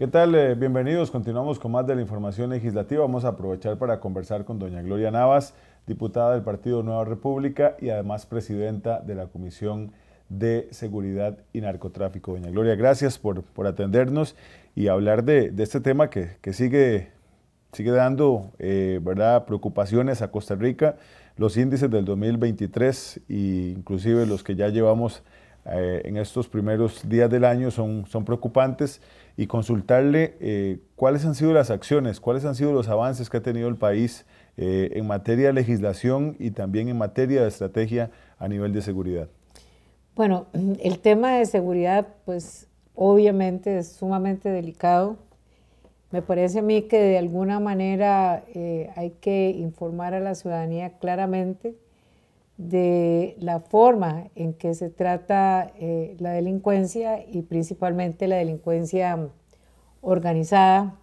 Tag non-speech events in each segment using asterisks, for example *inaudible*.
¿Qué tal? Eh, bienvenidos. Continuamos con más de la información legislativa. Vamos a aprovechar para conversar con doña Gloria Navas, diputada del Partido Nueva República y además presidenta de la Comisión de Seguridad y Narcotráfico. Doña Gloria, gracias por, atendernos y hablar de, este tema que, sigue, sigue dando eh, ¿verdad? preocupaciones a Costa Rica, los índices del 2023 e inclusive los que ya llevamos eh, en estos primeros días del año son, son preocupantes y consultarle eh, cuáles han sido las acciones, cuáles han sido los avances que ha tenido el país eh, en materia de legislación y también en materia de estrategia a nivel de seguridad. Bueno, *clears throat* el tema de seguridad, pues obviamente es sumamente delicado. Me parece a mí que de alguna manera hay que informar a la ciudadanía claramente de la forma en que se trata eh, la delincuencia y principalmente la delincuencia organizada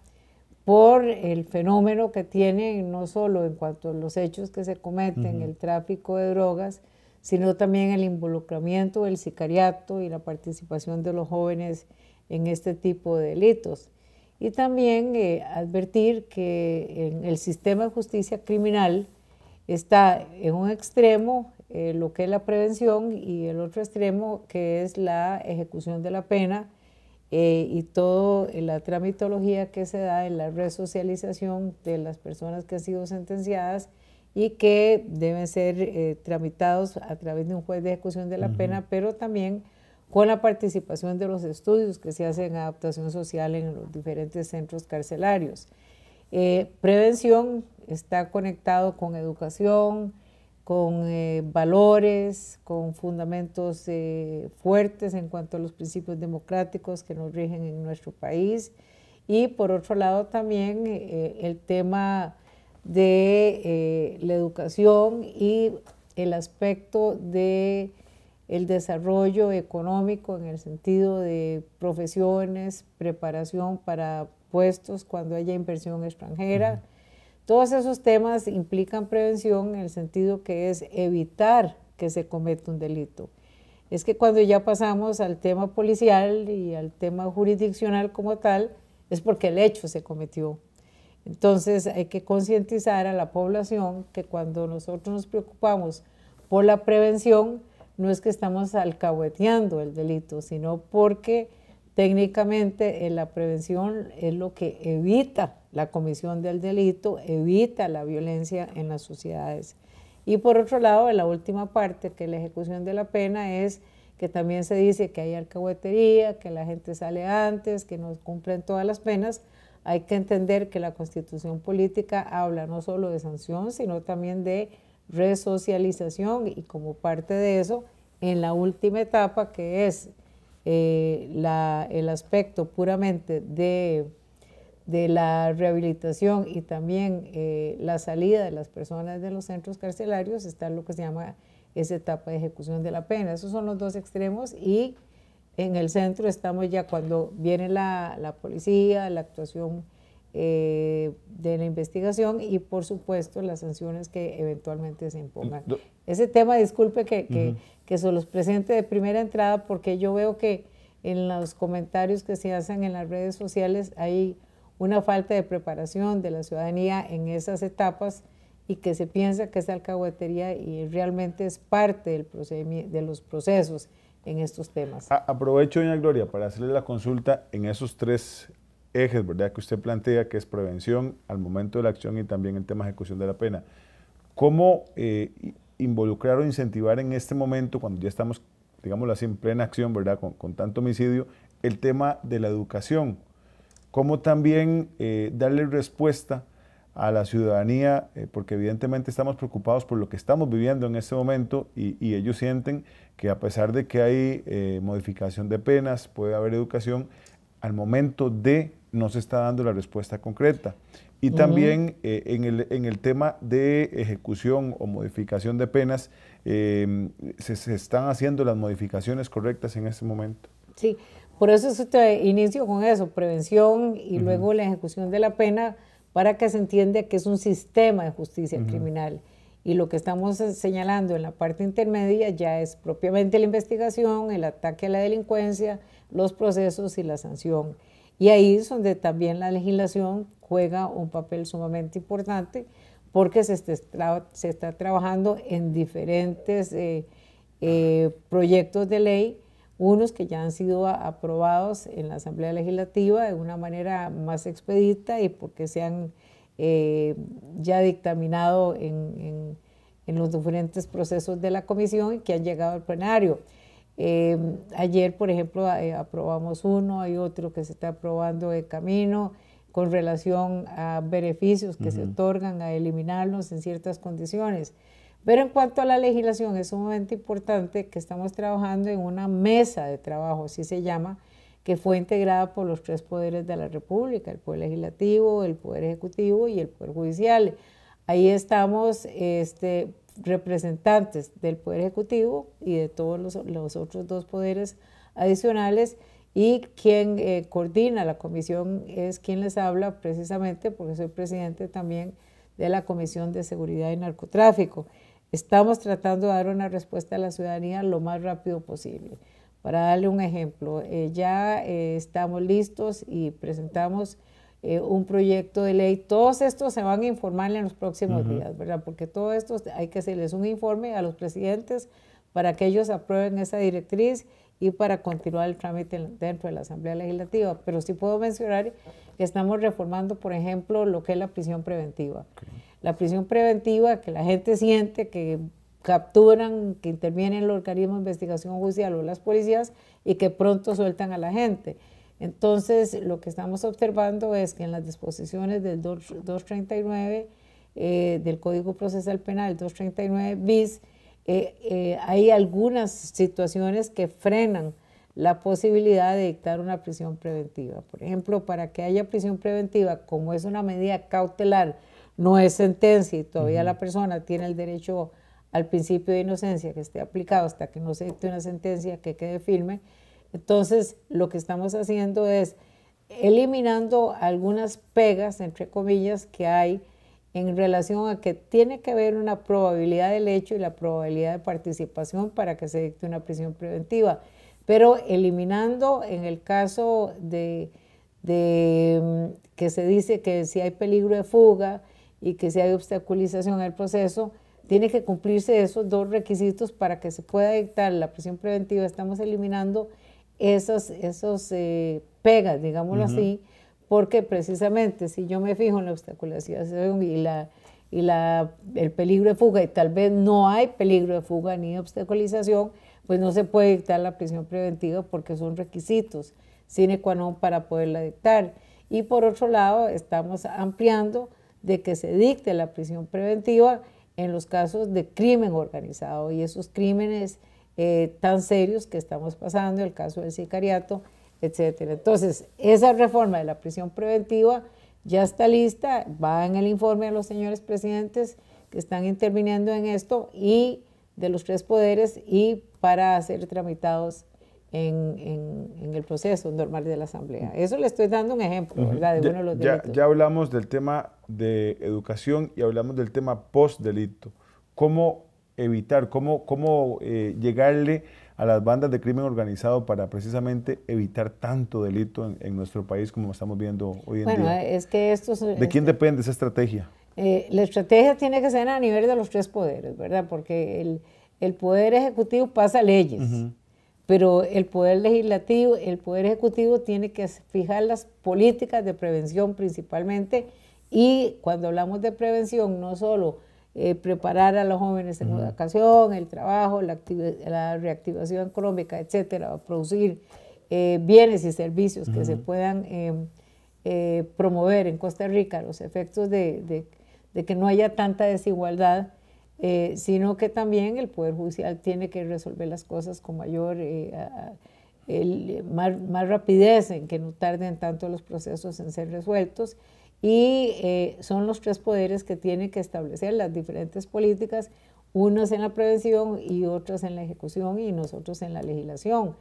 por el fenómeno que tiene, no solo en cuanto a los hechos que se cometen, el tráfico de drogas, sino también el involucramiento del sicariato y la participación de los jóvenes en este tipo de delitos. Y también eh, advertir que en el sistema de justicia criminal, está en un extremo eh, lo que es la prevención y el otro extremo que es la ejecución de la pena eh, y toda eh, la tramitología que se da en la resocialización de las personas que han sido sentenciadas y que deben ser tramitados a través de un juez de ejecución de la pena, pero también con la participación de los estudios que se hacen en adaptación social en los diferentes centros carcelarios. Eh, prevención está conectado con educación, con eh, valores, con fundamentos eh, fuertes en cuanto a los principios democráticos que nos rigen en nuestro país. Y por otro lado también el tema de la educación y el aspecto de el desarrollo económico en el sentido de profesiones, preparación para impuestos cuando haya inversión extranjera. Todos esos temas implican prevención en el sentido que es evitar que se cometa un delito. Es que cuando ya pasamos al tema policial y al tema jurisdiccional como tal, es porque el hecho se cometió. Entonces hay que concientizar a la población que cuando nosotros nos preocupamos por la prevención, no es que estamos alcahueteando el delito, sino porque Técnicamente, la prevención es lo que evita la comisión del delito, evita la violencia en las sociedades. Y por otro lado, en la última parte, que la ejecución de la pena, es que también se dice que hay alcahuetería, que la gente sale antes, que no cumplen todas las penas. Hay que entender que la constitución política habla no solo de sanción, sino también de resocialización y como parte de eso, en la última etapa, que es eh, el aspecto puramente de, de, la rehabilitación y también eh, la salida de las personas de los centros carcelarios está lo que se llama esa etapa de ejecución de la pena. Esos son los dos extremos y en el centro estamos ya cuando viene la, la policía, la actuación eh, de la investigación y, por supuesto, las sanciones que eventualmente se impongan. Ese tema, disculpe que, que, que, se los presente de primera entrada, porque yo veo que en los comentarios que se hacen en las redes sociales hay una falta de preparación de la ciudadanía en esas etapas y que se piensa que es alcahuetería y realmente es parte del de los procesos en estos temas. aprovecho, doña Gloria, para hacerle la consulta en esos tres ejes, ¿verdad?, que usted plantea, que es prevención al momento de la acción y también el tema ejecución de la pena. ¿Cómo eh, involucrar o incentivar en este momento, cuando ya estamos, digámoslo así, en plena acción, ¿verdad?, con, con tanto homicidio, el tema de la educación? ¿Cómo también eh, darle respuesta a la ciudadanía? Eh, porque evidentemente estamos preocupados por lo que estamos viviendo en este momento y ellos sienten que a pesar de que hay modificación de penas, puede haber educación, al momento de no se está dando la respuesta concreta. Y también eh, en, el, tema de ejecución o modificación de penas, em, se, están haciendo las modificaciones correctas en este momento. Sí, por eso es usted inicio con eso, prevención y luego la ejecución de la pena para que se entienda que es un sistema de justicia criminal. Y lo que estamos señalando en la parte intermedia ya es propiamente la investigación, el ataque a la delincuencia, los procesos y la sanción. Y ahí es donde también la legislación juega un papel sumamente importante porque se está, trabajando en diferentes eh, eh, proyectos de ley, unos que ya han sido aprobados en la Asamblea Legislativa de una manera más expedita y porque se han eh, ya dictaminado en los diferentes procesos de la comisión y que han llegado al plenario. Eh, ayer, por ejemplo, eh, aprobamos uno, hay otro que se está aprobando de camino con relación a beneficios que se otorgan a eliminarlos en ciertas condiciones. Pero en cuanto a la legislación, es sumamente importante que estamos trabajando en una mesa de trabajo, así se llama, que fue integrada por los tres poderes de la República, el Poder Legislativo, el Poder Ejecutivo y el Poder Judicial. Ahí estamos este, representantes del Poder Ejecutivo y de todos los, otros dos poderes adicionales y quien eh, coordina la comisión es quien les habla precisamente porque soy presidente también de la Comisión de Seguridad y Narcotráfico. Estamos tratando de dar una respuesta a la ciudadanía lo más rápido posible. Para darle un ejemplo, eh, ya eh, estamos listos y presentamos eh, un proyecto de ley. Todos estos se van a informar en los próximos días, ¿verdad? Porque todo esto hay que hacerles un informe a los presidentes para que ellos aprueben esa directriz y para continuar el trámite dentro de la Asamblea Legislativa. Pero sí puedo mencionar que estamos reformando, por ejemplo, lo que es la prisión preventiva. La prisión preventiva que la gente siente que capturan, que intervienen los organismos de investigación judicial o las policías y que pronto sueltan a la gente. Entonces, lo que estamos observando es que en las disposiciones del 239, eh, del Código Procesal Penal 239 bis, eh, eh, hay algunas situaciones que frenan la posibilidad de dictar una prisión preventiva. Por ejemplo, para que haya prisión preventiva, como es una medida cautelar, no es sentencia y todavía la persona tiene el derecho al principio de inocencia que esté aplicado hasta que no se dicte una sentencia que quede firme, entonces, lo que estamos haciendo es eliminando algunas pegas, entre comillas, que hay en relación a que tiene que haber una probabilidad del hecho y la probabilidad de participación para que se dicte una prisión preventiva. Pero eliminando en el caso de, mm, que se dice que si hay peligro de fuga y que si hay obstaculización en el proceso, tiene que cumplirse esos dos requisitos para que se pueda dictar la prisión preventiva. Estamos eliminando esos, esos eh, pegas, digámoslo así, porque precisamente si yo me fijo en la obstaculización y, la, y la, el peligro de fuga, y tal vez no hay peligro de fuga ni obstaculización, pues no se puede dictar la prisión preventiva porque son requisitos sine qua non para poderla dictar. Y por otro lado, estamos ampliando de que se dicte la prisión preventiva en los casos de crimen organizado y esos crímenes eh, tan serios que estamos pasando, el caso del sicariato, etcétera. Entonces, esa reforma de la prisión preventiva ya está lista, va en el informe de los señores presidentes que están interviniendo en esto y de los tres poderes y para ser tramitados en, el proceso normal de la Asamblea. Eso le estoy dando un ejemplo, ¿verdad? De ya, uno de los ya, hablamos del tema de educación y hablamos del tema post-delito. ¿Cómo evitar, cómo, cómo eh, llegarle a las bandas de crimen organizado para precisamente evitar tanto delito en, nuestro país como estamos viendo hoy en día. Bueno, es que esto ¿De quién este, depende esa estrategia? Eh, la estrategia tiene que ser a nivel de los tres poderes, ¿verdad? Porque el, poder ejecutivo pasa leyes, pero el poder legislativo, el poder ejecutivo tiene que fijar las políticas de prevención principalmente y cuando hablamos de prevención, no solo eh, preparar a los jóvenes en la educación, el trabajo, la, reactivación económica, etcétera, producir eh, bienes y servicios que se puedan em, eh, promover en Costa Rica, los efectos de, que no haya tanta desigualdad, sino que también el Poder Judicial tiene que resolver las cosas con mayor, rapidez, en que no tarden tanto los procesos en ser resueltos y eh, son los tres poderes que tienen que establecer las diferentes políticas, unas en la prevención y otras en la ejecución y nosotros en la legislación.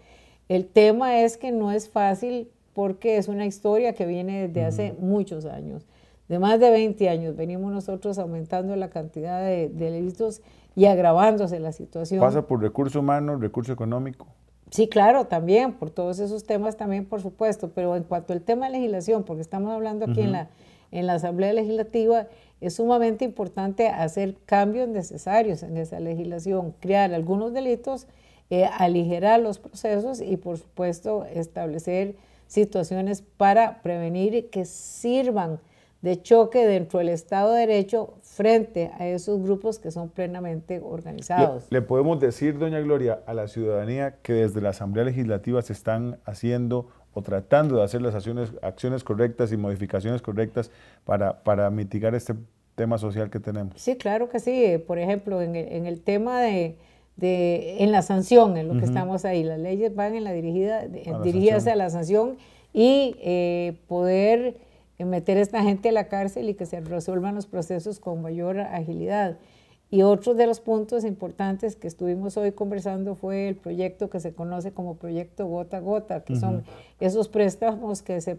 El tema es que no es fácil porque es una historia que viene desde hace muchos años, de más de 20 años. Venimos nosotros aumentando la cantidad de, de delitos y agravándose la situación. Pasa por recurso humano, recurso económico. Sí, claro, también, por todos esos temas también, por supuesto, pero en cuanto al tema de legislación, porque estamos hablando aquí en, la, Asamblea Legislativa, es sumamente importante hacer cambios necesarios en esa legislación, crear algunos delitos, eh, aligerar los procesos y, por supuesto, establecer situaciones para prevenir que sirvan de choque dentro del Estado de Derecho frente a esos grupos que son plenamente organizados. Le, podemos decir, doña Gloria, a la ciudadanía que desde la Asamblea Legislativa se están haciendo o tratando de hacer las acciones, acciones correctas y modificaciones correctas para, para mitigar este tema social que tenemos. Sí, claro que sí. Por ejemplo, en el, tema de, en la sanción, en lo que estamos ahí, las leyes van en la dirigida, dirigidas a la sanción y eh, poder en meter a esta gente a la cárcel y que se resuelvan los procesos con mayor agilidad. Y otro de los puntos importantes que estuvimos hoy conversando fue el proyecto que se conoce como proyecto gota a gota, que son esos préstamos que se,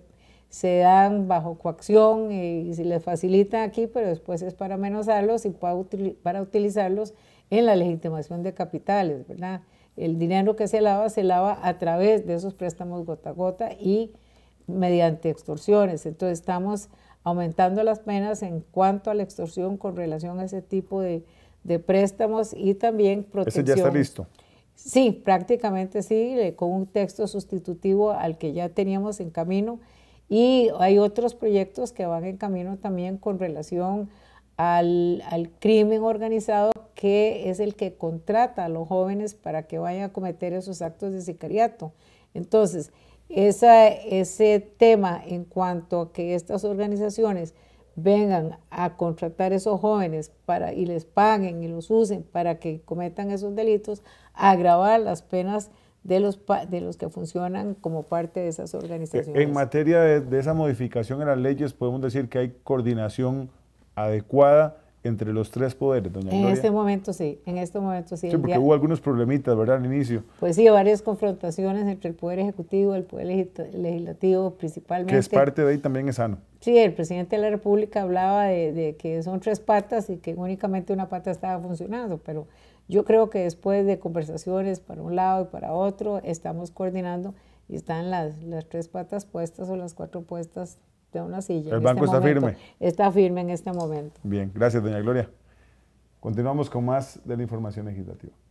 se dan bajo coacción y, se les facilita aquí, pero después es para amenazarlos y para, para utilizarlos en la legitimación de capitales, ¿verdad? El dinero que se lava se lava a través de esos préstamos gota a gota y mediante extorsiones. Entonces estamos aumentando las penas en cuanto a la extorsión con relación a ese tipo de, préstamos y también protección. ¿Ese ya está listo? Sí, prácticamente sí, eh, con un texto sustitutivo al que ya teníamos en camino. Y hay otros proyectos que van en camino también con relación al, al crimen organizado, que es el que contrata a los jóvenes para que vayan a cometer esos actos de sicariato. Entonces, esa, ese tema en cuanto a que estas organizaciones vengan a contratar a esos jóvenes para, y les paguen y los usen para que cometan esos delitos, agravar las penas de los, de los que funcionan como parte de esas organizaciones. En materia de, de esa modificación en las leyes, podemos decir que hay coordinación adecuada entre los tres poderes, doña En este momento sí, en este momento sí. Sí, porque hubo algunos problemitas, ¿verdad? Al inicio. Pues sí, varias confrontaciones entre el Poder Ejecutivo, el Poder Legislativo principalmente. Que es parte de ahí también es sano. Sí, el presidente de la República hablaba de, de que son tres patas y que únicamente una pata estaba funcionando, pero yo creo que después de conversaciones para un lado y para otro, estamos coordinando y están las, las tres patas puestas o las cuatro puestas de una silla. El banco este está firme. Está firme en este momento. Bien, gracias, doña Gloria. Continuamos con más de la información legislativa.